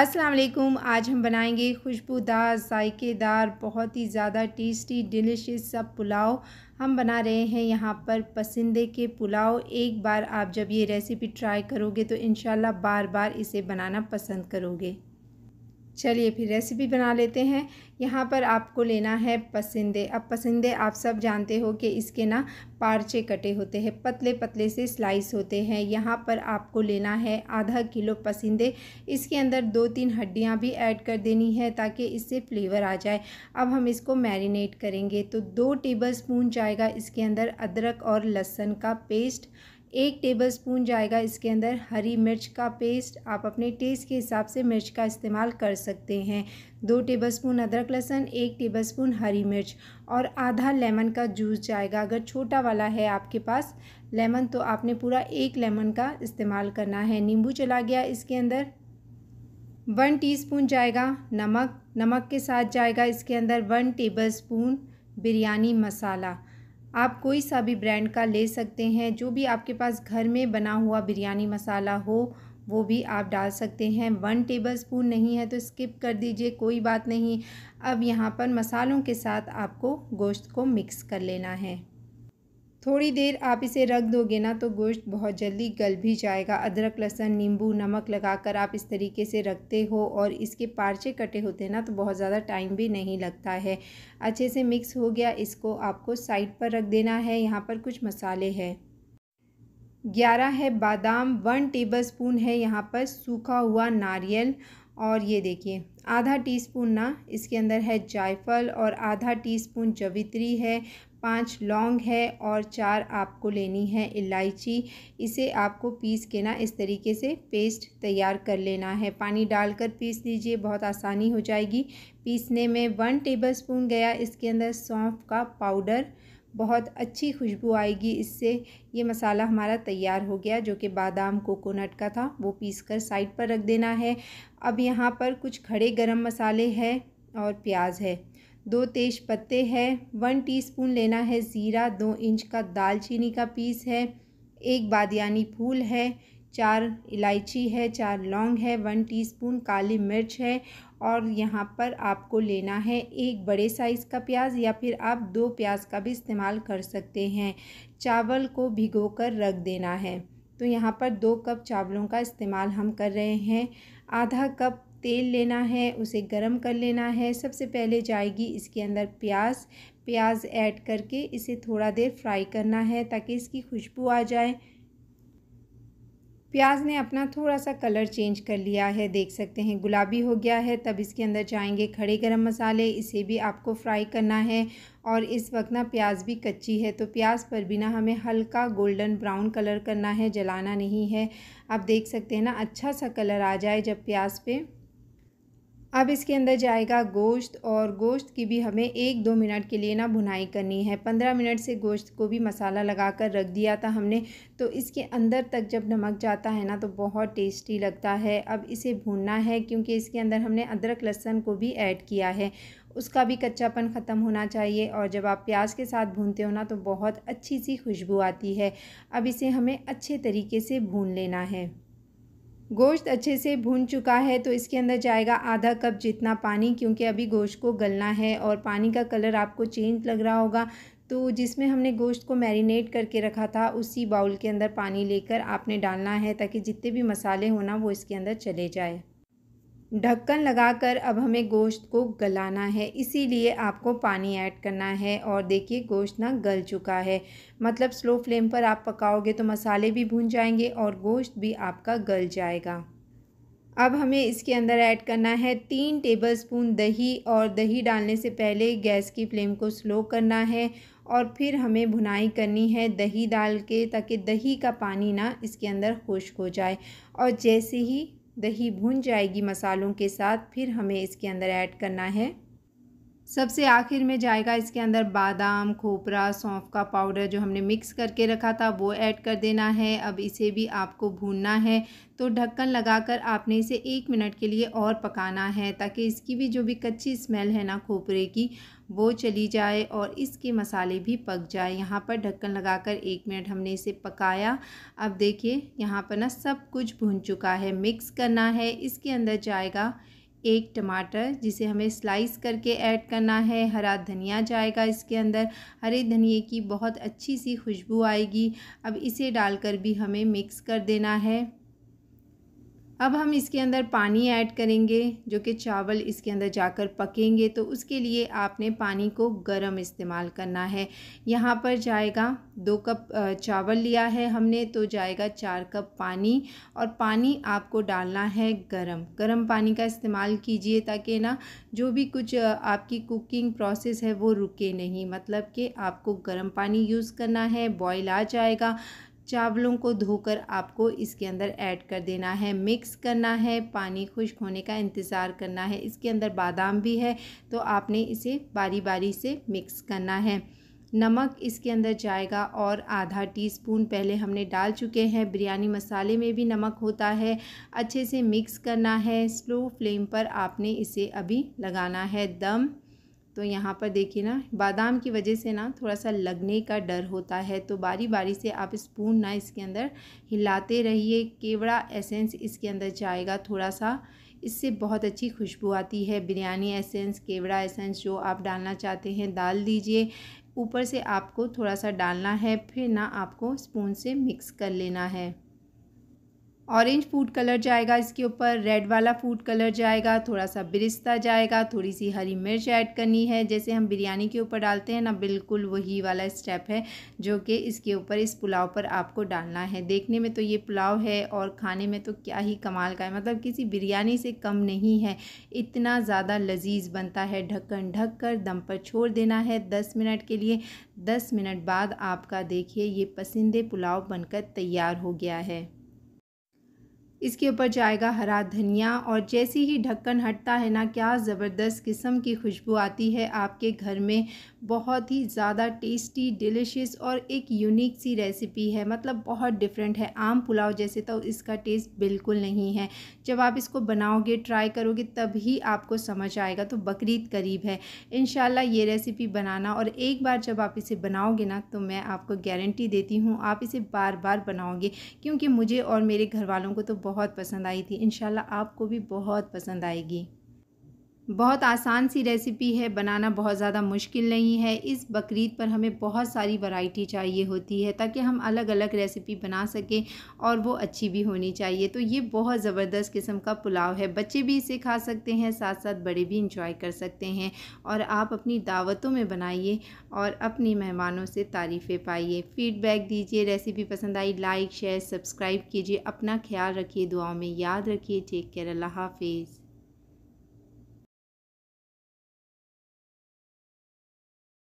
अस्सलाम वालेकुम आज हम बनाएंगे खुशबूदार जायकेदार बहुत ही ज़्यादा टेस्टी डिलिशियस सब पुलाव हम बना रहे हैं यहाँ पर पसंदे के पुलाव एक बार आप जब ये रेसिपी ट्राई करोगे तो इन बार बार इसे बनाना पसंद करोगे चलिए फिर रेसिपी बना लेते हैं यहाँ पर आपको लेना है पसंदे अब पसंदे आप सब जानते हो कि इसके ना पार्चे कटे होते हैं पतले पतले से स्लाइस होते हैं यहाँ पर आपको लेना है आधा किलो पसंदे इसके अंदर दो तीन हड्डियाँ भी ऐड कर देनी है ताकि इससे फ्लेवर आ जाए अब हम इसको मैरिनेट करेंगे तो दो टेबल स्पून जाएगा इसके अंदर अदरक और लहसुन का पेस्ट एक टेबलस्पून जाएगा इसके अंदर हरी मिर्च का पेस्ट आप अपने टेस्ट के हिसाब से मिर्च का इस्तेमाल कर सकते हैं दो टेबलस्पून अदरक लहसुन एक टेबलस्पून हरी मिर्च और आधा लेमन का जूस जाएगा अगर छोटा वाला है आपके पास लेमन तो आपने पूरा एक लेमन का इस्तेमाल करना है नींबू चला गया इसके अंदर वन टी जाएगा नमक नमक के साथ जाएगा इसके अंदर वन टेबल बिरयानी मसाला आप कोई सा भी ब्रांड का ले सकते हैं जो भी आपके पास घर में बना हुआ बिरयानी मसाला हो वो भी आप डाल सकते हैं वन टेबल स्पून नहीं है तो स्किप कर दीजिए कोई बात नहीं अब यहाँ पर मसालों के साथ आपको गोश्त को मिक्स कर लेना है थोड़ी देर आप इसे रख दोगे ना तो गोश्त बहुत जल्दी गल भी जाएगा अदरक लहसुन नींबू नमक लगाकर आप इस तरीके से रखते हो और इसके पार्चे कटे होते हैं ना तो बहुत ज़्यादा टाइम भी नहीं लगता है अच्छे से मिक्स हो गया इसको आपको साइड पर रख देना है यहाँ पर कुछ मसाले हैं ग्यारह है बादाम वन टेबल स्पून है यहाँ पर सूखा हुआ नारियल और ये देखिए आधा टीस्पून ना इसके अंदर है जायफल और आधा टीस्पून जवित्री है पाँच लौंग है और चार आपको लेनी है इलायची इसे आपको पीस के ना इस तरीके से पेस्ट तैयार कर लेना है पानी डालकर पीस लीजिए बहुत आसानी हो जाएगी पीसने में वन टेबल स्पून गया इसके अंदर सौंफ का पाउडर बहुत अच्छी खुशबू आएगी इससे ये मसाला हमारा तैयार हो गया जो कि बादाम कोकोनट का था वो पीस कर साइड पर रख देना है अब यहाँ पर कुछ खड़े गरम मसाले हैं और प्याज है दो तेज पत्ते हैं वन टीस्पून लेना है ज़ीरा दो इंच का दालचीनी का पीस है एक बादयानी फूल है चार इलायची है चार लौंग है वन टीस्पून काली मिर्च है और यहाँ पर आपको लेना है एक बड़े साइज़ का प्याज या फिर आप दो प्याज का भी इस्तेमाल कर सकते हैं चावल को भिगो कर रख देना है तो यहाँ पर दो कप चावलों का इस्तेमाल हम कर रहे हैं आधा कप तेल लेना है उसे गरम कर लेना है सबसे पहले जाएगी इसके अंदर प्याज प्याज ऐड करके इसे थोड़ा देर फ्राई करना है ताकि इसकी खुशबू आ जाए प्याज ने अपना थोड़ा सा कलर चेंज कर लिया है देख सकते हैं गुलाबी हो गया है तब इसके अंदर जाएंगे खड़े गरम मसाले इसे भी आपको फ्राई करना है और इस वक्त ना प्याज भी कच्ची है तो प्याज पर भी ना हमें हल्का गोल्डन ब्राउन कलर करना है जलाना नहीं है आप देख सकते हैं ना अच्छा सा कलर आ जाए जब प्याज पे अब इसके अंदर जाएगा गोश्त और गोश्त की भी हमें एक दो मिनट के लिए ना भुनाई करनी है पंद्रह मिनट से गोश्त को भी मसाला लगा कर रख दिया था हमने तो इसके अंदर तक जब नमक जाता है ना तो बहुत टेस्टी लगता है अब इसे भूनना है क्योंकि इसके अंदर हमने अदरक लहसन को भी ऐड किया है उसका भी कच्चापन ख़त्म होना चाहिए और जब आप प्याज के साथ भूनते हो ना तो बहुत अच्छी सी खुशबू आती है अब इसे हमें अच्छे तरीके से भून लेना है गोश्त अच्छे से भून चुका है तो इसके अंदर जाएगा आधा कप जितना पानी क्योंकि अभी गोश्त को गलना है और पानी का कलर आपको चेंज लग रहा होगा तो जिसमें हमने गोश्त को मैरिनेट करके रखा था उसी बाउल के अंदर पानी लेकर आपने डालना है ताकि जितने भी मसाले हो ना वो इसके अंदर चले जाए ढक्कन लगाकर अब हमें गोश्त को गलाना है इसीलिए आपको पानी ऐड करना है और देखिए गोश्त ना गल चुका है मतलब स्लो फ्लेम पर आप पकाओगे तो मसाले भी भून जाएंगे और गोश्त भी आपका गल जाएगा अब हमें इसके अंदर ऐड करना है तीन टेबलस्पून दही और दही डालने से पहले गैस की फ्लेम को स्लो करना है और फिर हमें भुनाई करनी है दही डाल के ताकि दही का पानी ना इसके अंदर खुश्क हो जाए और जैसे ही दही भुन जाएगी मसालों के साथ फिर हमें इसके अंदर ऐड करना है सबसे आखिर में जाएगा इसके अंदर बादाम खोपरा सौंफ का पाउडर जो हमने मिक्स करके रखा था वो ऐड कर देना है अब इसे भी आपको भूनना है तो ढक्कन लगाकर आपने इसे एक मिनट के लिए और पकाना है ताकि इसकी भी जो भी कच्ची स्मेल है ना खोपरे की वो चली जाए और इसके मसाले भी पक जाए यहाँ पर ढक्कन लगाकर एक मिनट हमने इसे पकाया अब देखिए यहाँ पर ना सब कुछ भून चुका है मिक्स करना है इसके अंदर जाएगा एक टमाटर जिसे हमें स्लाइस करके ऐड करना है हरा धनिया जाएगा इसके अंदर हरे धनिए की बहुत अच्छी सी खुशबू आएगी अब इसे डालकर भी हमें मिक्स कर देना है अब हम इसके अंदर पानी ऐड करेंगे जो कि चावल इसके अंदर जाकर पकेंगे तो उसके लिए आपने पानी को गर्म इस्तेमाल करना है यहाँ पर जाएगा दो कप चावल लिया है हमने तो जाएगा चार कप पानी और पानी आपको डालना है गर्म गर्म पानी का इस्तेमाल कीजिए ताकि ना जो भी कुछ आपकी कुकिंग प्रोसेस है वो रुके नहीं मतलब कि आपको गर्म पानी यूज़ करना है बॉयल आ जाएगा चावलों को धोकर आपको इसके अंदर ऐड कर देना है मिक्स करना है पानी खुश्क होने का इंतज़ार करना है इसके अंदर बादाम भी है तो आपने इसे बारी बारी से मिक्स करना है नमक इसके अंदर जाएगा और आधा टीस्पून पहले हमने डाल चुके हैं बिरयानी मसाले में भी नमक होता है अच्छे से मिक्स करना है स्लो फ्लेम पर आपने इसे अभी लगाना है दम तो यहाँ पर देखिए ना बादाम की वजह से ना थोड़ा सा लगने का डर होता है तो बारी बारी से आप स्पून ना इसके अंदर हिलाते रहिए केवड़ा एसेंस इसके अंदर जाएगा थोड़ा सा इससे बहुत अच्छी खुशबू आती है बिरयानी एसेंस केवड़ा एसेंस जो आप डालना चाहते हैं डाल दीजिए ऊपर से आपको थोड़ा सा डालना है फिर ना आपको स्पून से मिक्स कर लेना है ऑरेंज फूड कलर जाएगा इसके ऊपर रेड वाला फूड कलर जाएगा थोड़ा सा बिरिस्ता जाएगा थोड़ी सी हरी मिर्च ऐड करनी है जैसे हम बिरयानी के ऊपर डालते हैं ना बिल्कुल वही वाला स्टेप है जो कि इसके ऊपर इस पुलाव पर आपको डालना है देखने में तो ये पुलाव है और खाने में तो क्या ही कमाल का है मतलब किसी बिरयानी से कम नहीं है इतना ज़्यादा लजीज बनता है ढक्कन ढक कर दम पर छोड़ देना है दस मिनट के लिए दस मिनट बाद आपका देखिए ये पसंदे पुलाव बनकर तैयार हो गया है इसके ऊपर जाएगा हरा धनिया और जैसे ही ढक्कन हटता है ना क्या ज़बरदस्त किस्म की खुशबू आती है आपके घर में बहुत ही ज़्यादा टेस्टी डिलिशियस और एक यूनिक सी रेसिपी है मतलब बहुत डिफरेंट है आम पुलाव जैसे तो इसका टेस्ट बिल्कुल नहीं है जब आप इसको बनाओगे ट्राई करोगे तभी आपको समझ आएगा तो बकरीद करीब है इन ये रेसिपी बनाना और एक बार जब आप इसे बनाओगे ना तो मैं आपको गारंटी देती हूँ आप इसे बार बार बनाओगे क्योंकि मुझे और मेरे घर वालों को तो बहुत बहुत पसंद आई थी इन आपको भी बहुत पसंद आएगी बहुत आसान सी रेसिपी है बनाना बहुत ज़्यादा मुश्किल नहीं है इस बकरीद पर हमें बहुत सारी वैरायटी चाहिए होती है ताकि हम अलग अलग रेसिपी बना सकें और वो अच्छी भी होनी चाहिए तो ये बहुत ज़बरदस्त किस्म का पुलाव है बच्चे भी इसे खा सकते हैं साथ साथ बड़े भी इंजॉय कर सकते हैं और आप अपनी दावतों में बनाइए और अपने मेहमानों से तारीफ़ें पाइए फीडबैक दीजिए रेसिपी पसंद आई लाइक शेयर सब्सक्राइब कीजिए अपना ख्याल रखिए दुआओं में याद रखिए टेक केयर अल्लाह हाफिज़